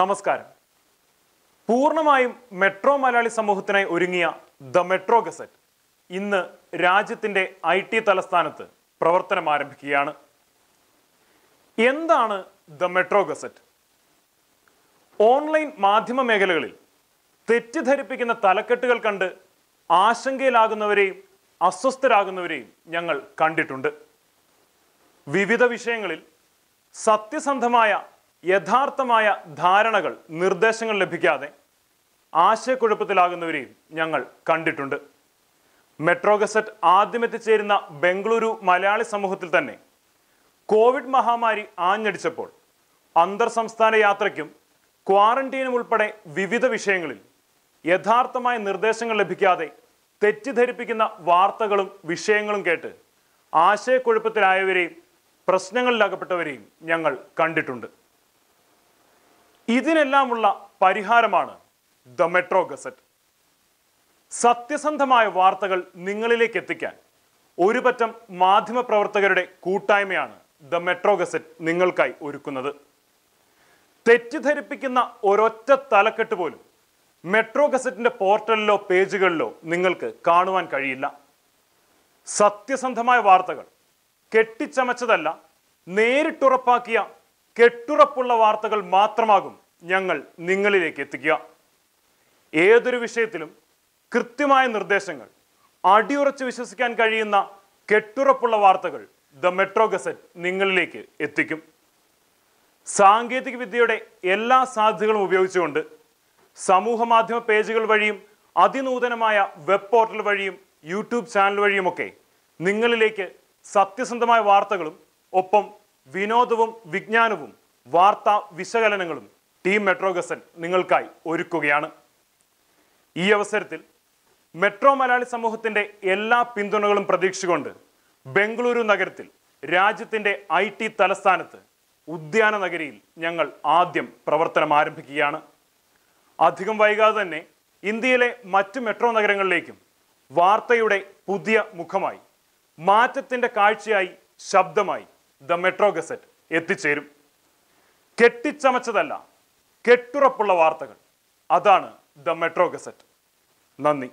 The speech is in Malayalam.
നമസ്കാരം പൂർണ്ണമായും മെട്രോ മലയാളി സമൂഹത്തിനായി ഒരുങ്ങിയ ദ മെട്രോ ഗസറ്റ് ഇന്ന് രാജ്യത്തിൻ്റെ ഐ ടി തലസ്ഥാനത്ത് പ്രവർത്തനം ആരംഭിക്കുകയാണ് എന്താണ് ദ മെട്രോ ഗസറ്റ് ഓൺലൈൻ മാധ്യമ മേഖലകളിൽ തെറ്റിദ്ധരിപ്പിക്കുന്ന തലക്കെട്ടുകൾ കണ്ട് ആശങ്കയിലാകുന്നവരെയും അസ്വസ്ഥരാകുന്നവരെയും ഞങ്ങൾ കണ്ടിട്ടുണ്ട് വിവിധ വിഷയങ്ങളിൽ സത്യസന്ധമായ യഥാർത്ഥമായ ധാരണകൾ നിർദ്ദേശങ്ങൾ ലഭിക്കാതെ ആശയക്കുഴപ്പത്തിലാകുന്നവരെയും ഞങ്ങൾ കണ്ടിട്ടുണ്ട് മെട്രോ ഗസറ്റ് ആദ്യമെത്തിച്ചേരുന്ന ബംഗളൂരു മലയാളി സമൂഹത്തിൽ തന്നെ കോവിഡ് മഹാമാരി ആഞ്ഞടിച്ചപ്പോൾ അന്തർ സംസ്ഥാന യാത്രയ്ക്കും ക്വാറന്റീനും ഉൾപ്പെടെ വിവിധ വിഷയങ്ങളിൽ യഥാർത്ഥമായ നിർദ്ദേശങ്ങൾ ലഭിക്കാതെ തെറ്റിദ്ധരിപ്പിക്കുന്ന വാർത്തകളും വിഷയങ്ങളും കേട്ട് ആശയക്കുഴപ്പത്തിലായവരെയും പ്രശ്നങ്ങളിലകപ്പെട്ടവരെയും ഞങ്ങൾ കണ്ടിട്ടുണ്ട് ഇതിനെല്ലാമുള്ള പരിഹാരമാണ് ദ മെട്രോ ഗസറ്റ് സത്യസന്ധമായ വാർത്തകൾ നിങ്ങളിലേക്ക് എത്തിക്കാൻ ഒരുപറ്റം മാധ്യമപ്രവർത്തകരുടെ കൂട്ടായ്മയാണ് ദ മെട്രോ ഗസറ്റ് നിങ്ങൾക്കായി ഒരുക്കുന്നത് തെറ്റിദ്ധരിപ്പിക്കുന്ന ഒരൊറ്റ തലക്കെട്ട് പോലും മെട്രോ ഗസറ്റിന്റെ പോർട്ടലിലോ പേജുകളിലോ നിങ്ങൾക്ക് കാണുവാൻ കഴിയില്ല സത്യസന്ധമായ വാർത്തകൾ കെട്ടിച്ചമച്ചതല്ല നേരിട്ടുറപ്പാക്കിയ കെട്ടുറപ്പുള്ള വാർത്തകൾ മാത്രമാകും ഞങ്ങൾ നിങ്ങളിലേക്ക് എത്തിക്കുക ഏതൊരു വിഷയത്തിലും കൃത്യമായ നിർദ്ദേശങ്ങൾ അടിയുറച്ച് വിശ്വസിക്കാൻ കഴിയുന്ന കെട്ടുറപ്പുള്ള വാർത്തകൾ ദ മെട്രോ ഗസറ്റ് നിങ്ങളിലേക്ക് എത്തിക്കും സാങ്കേതിക വിദ്യയുടെ എല്ലാ സാധ്യതകളും ഉപയോഗിച്ചുകൊണ്ട് സമൂഹ മാധ്യമ പേജുകൾ വഴിയും അതിനൂതനമായ വെബ് പോർട്ടൽ വഴിയും യൂട്യൂബ് ചാനൽ വഴിയുമൊക്കെ നിങ്ങളിലേക്ക് സത്യസന്ധമായ വാർത്തകളും ഒപ്പം വിനോദവും വിജ്ഞാനവും വാർത്താ വിശകലനങ്ങളും ടീം മെട്രോഗസൻ നിങ്ങൾക്കായി ഒരുക്കുകയാണ് ഈ അവസരത്തിൽ മെട്രോ മലയാളി സമൂഹത്തിൻ്റെ എല്ലാ പിന്തുണകളും പ്രതീക്ഷിച്ചുകൊണ്ട് ബംഗളൂരു നഗരത്തിൽ രാജ്യത്തിൻ്റെ ഐ ടി തലസ്ഥാനത്ത് ഉദ്യാന നഗരിയിൽ ഞങ്ങൾ ആദ്യം പ്രവർത്തനം ആരംഭിക്കുകയാണ് അധികം വൈകാതെ തന്നെ ഇന്ത്യയിലെ മറ്റ് മെട്രോ നഗരങ്ങളിലേക്കും വാർത്തയുടെ പുതിയ മുഖമായി മാറ്റത്തിൻ്റെ കാഴ്ചയായി ശബ്ദമായി ദ മെട്രോ ഗസറ്റ് എത്തിച്ചേരും കെട്ടിച്ചമച്ചതല്ല കെട്ടുറപ്പുള്ള വാർത്തകൾ അതാണ് ദ മെട്രോ ഗസറ്റ് നന്ദി